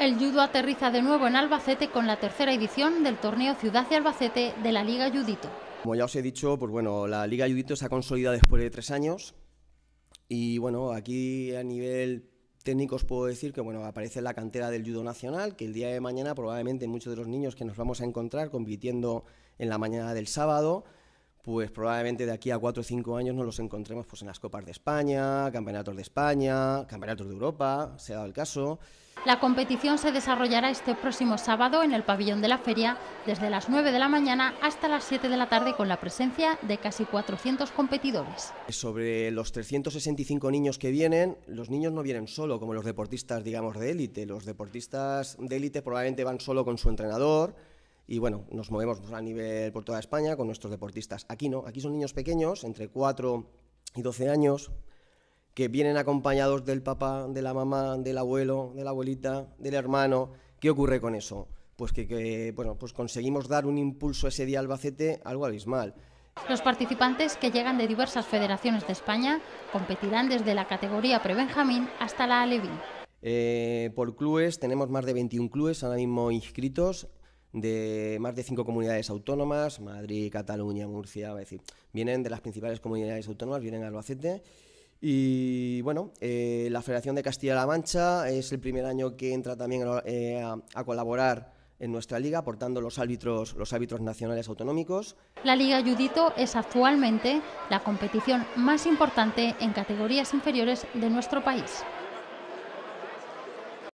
el judo aterriza de nuevo en Albacete con la tercera edición del torneo Ciudad de Albacete de la Liga Judito. Como ya os he dicho, pues bueno, la Liga Judito se ha consolidado después de tres años y bueno, aquí a nivel técnico os puedo decir que bueno, aparece la cantera del judo nacional, que el día de mañana probablemente muchos de los niños que nos vamos a encontrar compitiendo en la mañana del sábado, pues probablemente de aquí a cuatro o cinco años nos los encontremos pues, en las Copas de España, Campeonatos de España, Campeonatos de Europa, se ha dado el caso. La competición se desarrollará este próximo sábado en el pabellón de la feria desde las 9 de la mañana hasta las 7 de la tarde con la presencia de casi 400 competidores. Sobre los 365 niños que vienen, los niños no vienen solo como los deportistas, digamos, de élite. Los deportistas de élite probablemente van solo con su entrenador y bueno, nos movemos a nivel por toda España con nuestros deportistas. Aquí no, aquí son niños pequeños, entre 4 y 12 años, que vienen acompañados del papá, de la mamá, del abuelo, de la abuelita, del hermano. ¿Qué ocurre con eso? Pues que, bueno, pues conseguimos dar un impulso ese día Albacete algo abismal. Los participantes que llegan de diversas federaciones de España competirán desde la categoría pre-Benjamín hasta la Alevín. Eh, por clubes, tenemos más de 21 clubes ahora mismo inscritos de más de cinco comunidades autónomas, Madrid, Cataluña, Murcia, decir, vienen de las principales comunidades autónomas, vienen a Albacete y bueno, eh, la Federación de Castilla-La Mancha es el primer año que entra también eh, a, colaborar en nuestra liga, aportando los árbitros, los árbitros nacionales autonómicos. La Liga Judito es actualmente la competición más importante en categorías inferiores de nuestro país.